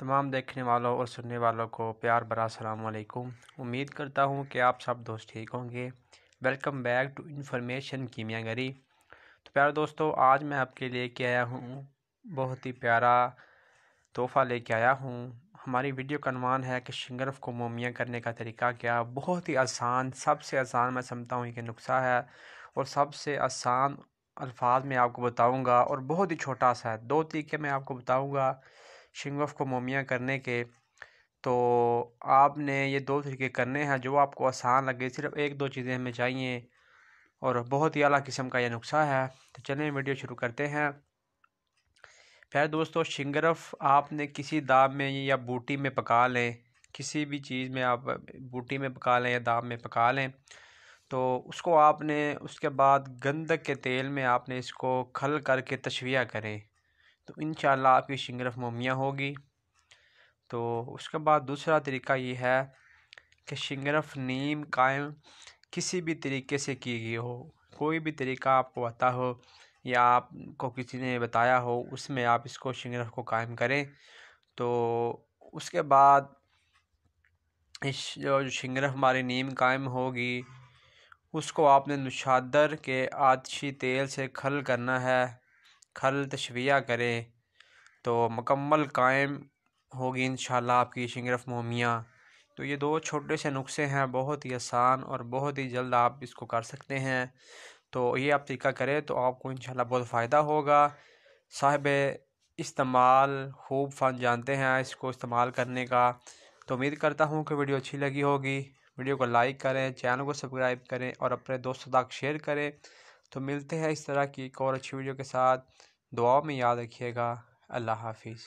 तमाम देखने वालों और सुनने वालों को प्यार भरा सलामकुम उम्मीद करता हूँ कि आप सब दोस्त ठीक होंगे वेलकम बैक टू इन्फॉर्मेशन कीमियागरी तो प्यारे दोस्तों आज मैं आपके लिए के आया हूँ बहुत ही प्यारा तोहफ़ा लेके आया हूँ हमारी वीडियो का अनुमान है कि शिंगरफ को मोमिया करने का तरीका क्या बहुत ही आसान सबसे आसान मैं समझता हूँ कि नुस्खा है और सबसे आसान अल्फाज में आपको बताऊँगा और बहुत ही छोटा सा है दो तरीके मैं आपको बताऊँगा शिंग ऑफ को मोमिया करने के तो आपने ये दो तरीके करने हैं जो आपको आसान लगे सिर्फ एक दो चीज़ें हमें चाहिए और बहुत ही अला किस्म का यह नुस्खा है तो चलें वीडियो शुरू करते हैं फिर दोस्तों शिंगरफ आपने किसी दाब में या बूटी में पका लें किसी भी चीज़ में आप बूटी में पका लें या दाब में पका लें तो उसको आपने उसके बाद गंदक के तेल में आपने इसको खल करके तशविया करें तो इन आपकी शिंगरफ मोमिया होगी तो उसके बाद दूसरा तरीका ये है कि शिंगरफ नीम कायम किसी भी तरीके से की गई हो कोई भी तरीका आपको आता हो या आपको किसी ने बताया हो उसमें आप इसको शिंगरफ को कायम करें तो उसके बाद इस जो शिंगरफ हमारी नीम कायम होगी उसको आपने नुशादर के आदशी तेल से खल करना है खल तशविया करे तो मकम्मल कायम होगी इन आपकी शिंगरफ मोमिया तो ये दो छोटे से नुस्खे हैं बहुत ही आसान और बहुत ही जल्द आप इसको कर सकते हैं तो ये आप तरीका करें तो आपको इन बहुत फ़ायदा होगा साहब इस्तेमाल खूब फन जानते हैं इसको इस्तेमाल करने का तो उम्मीद करता हूँ कि वीडियो अच्छी लगी होगी वीडियो को लाइक करें चैनल को सब्सक्राइब करें और अपने दोस्तों तक शेयर करें तो मिलते हैं इस तरह की एक और अच्छी वीडियो के साथ दुआ में याद रखिएगा अल्लाह हाफिज़